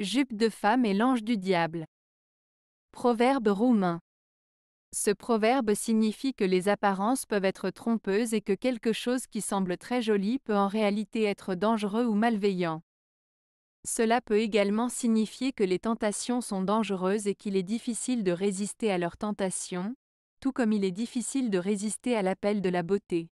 Jupe de femme et l'ange du diable. Proverbe roumain. Ce proverbe signifie que les apparences peuvent être trompeuses et que quelque chose qui semble très joli peut en réalité être dangereux ou malveillant. Cela peut également signifier que les tentations sont dangereuses et qu'il est difficile de résister à leurs tentations, tout comme il est difficile de résister à l'appel de la beauté.